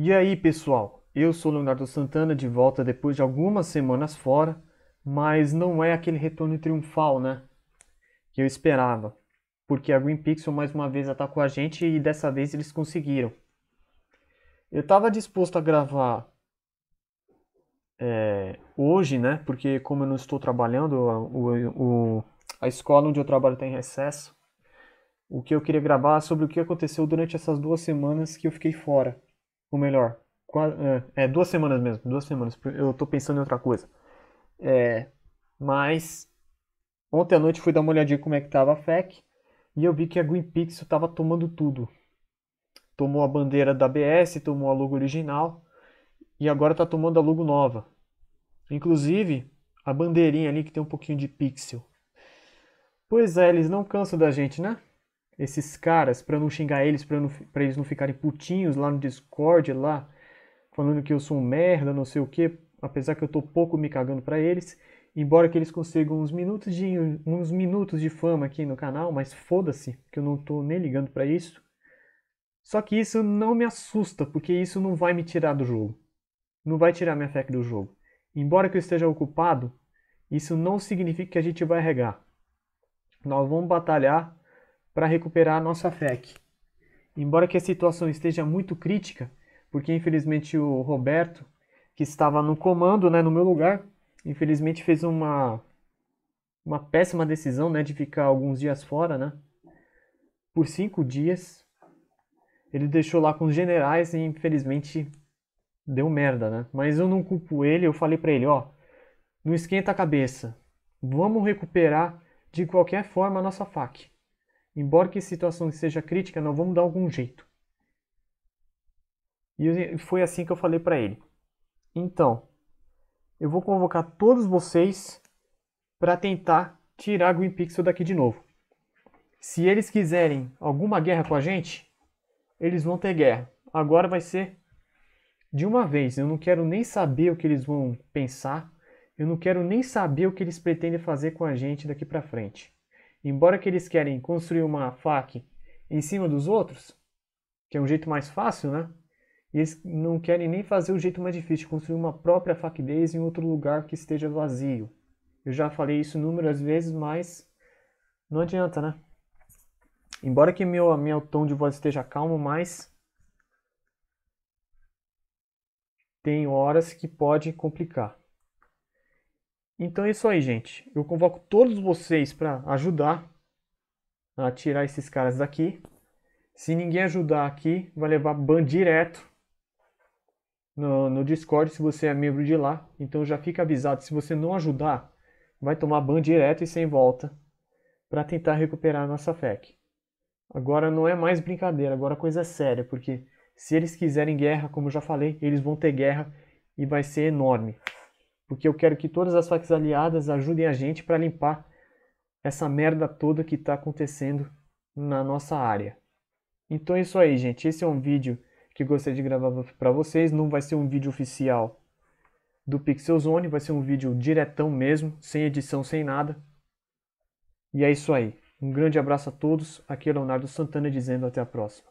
E aí, pessoal? Eu sou Leonardo Santana de volta depois de algumas semanas fora, mas não é aquele retorno triunfal, né? Que eu esperava, porque a Green Pixel mais uma vez atacou a gente e dessa vez eles conseguiram. Eu estava disposto a gravar é, hoje, né? Porque como eu não estou trabalhando, o, o, a escola onde eu trabalho está em recesso. O que eu queria gravar é sobre o que aconteceu durante essas duas semanas que eu fiquei fora ou melhor, quase, é, é, duas semanas mesmo, duas semanas, eu tô pensando em outra coisa. É, mas ontem à noite fui dar uma olhadinha como é que tava a FEC e eu vi que a Greenpeace estava tomando tudo. Tomou a bandeira da BS, tomou a logo original e agora está tomando a logo nova. Inclusive a bandeirinha ali que tem um pouquinho de pixel. Pois é, eles não cansam da gente, né? esses caras, para não xingar eles, para eles não ficarem putinhos lá no Discord, lá, falando que eu sou um merda, não sei o que, apesar que eu tô pouco me cagando para eles, embora que eles consigam uns minutos de uns minutos de fama aqui no canal, mas foda-se, que eu não tô nem ligando para isso. Só que isso não me assusta, porque isso não vai me tirar do jogo. Não vai tirar minha fé do jogo. Embora que eu esteja ocupado, isso não significa que a gente vai regar. Nós vamos batalhar para recuperar a nossa FEC. Embora que a situação esteja muito crítica, porque infelizmente o Roberto, que estava no comando, né, no meu lugar, infelizmente fez uma uma péssima decisão, né, de ficar alguns dias fora, né, por cinco dias. Ele deixou lá com os generais e infelizmente deu merda, né? Mas eu não culpo ele, eu falei para ele, ó, não esquenta a cabeça. Vamos recuperar de qualquer forma a nossa fac. Embora que a situação seja crítica, nós vamos dar algum jeito. E foi assim que eu falei para ele. Então, eu vou convocar todos vocês para tentar tirar Green Pixel daqui de novo. Se eles quiserem alguma guerra com a gente, eles vão ter guerra. Agora vai ser de uma vez. Eu não quero nem saber o que eles vão pensar. Eu não quero nem saber o que eles pretendem fazer com a gente daqui para frente embora que eles querem construir uma fac em cima dos outros, que é um jeito mais fácil, né? Eles não querem nem fazer o jeito mais difícil, construir uma própria facdez em outro lugar que esteja vazio. Eu já falei isso inúmeras vezes, mas não adianta, né? Embora que meu, meu tom de voz esteja calmo, mas tem horas que pode complicar. Então é isso aí, gente. Eu convoco todos vocês para ajudar a tirar esses caras daqui. Se ninguém ajudar aqui, vai levar ban direto no, no Discord se você é membro de lá. Então já fica avisado, se você não ajudar, vai tomar ban direto e sem volta para tentar recuperar a nossa FEC. Agora não é mais brincadeira, agora a coisa é séria, porque se eles quiserem guerra, como eu já falei, eles vão ter guerra e vai ser enorme porque eu quero que todas as facas aliadas ajudem a gente para limpar essa merda toda que está acontecendo na nossa área. Então é isso aí, gente. Esse é um vídeo que gostei de gravar para vocês. Não vai ser um vídeo oficial do Pixel Zone, vai ser um vídeo diretão mesmo, sem edição, sem nada. E é isso aí. Um grande abraço a todos. Aqui é Leonardo Santana dizendo até a próxima.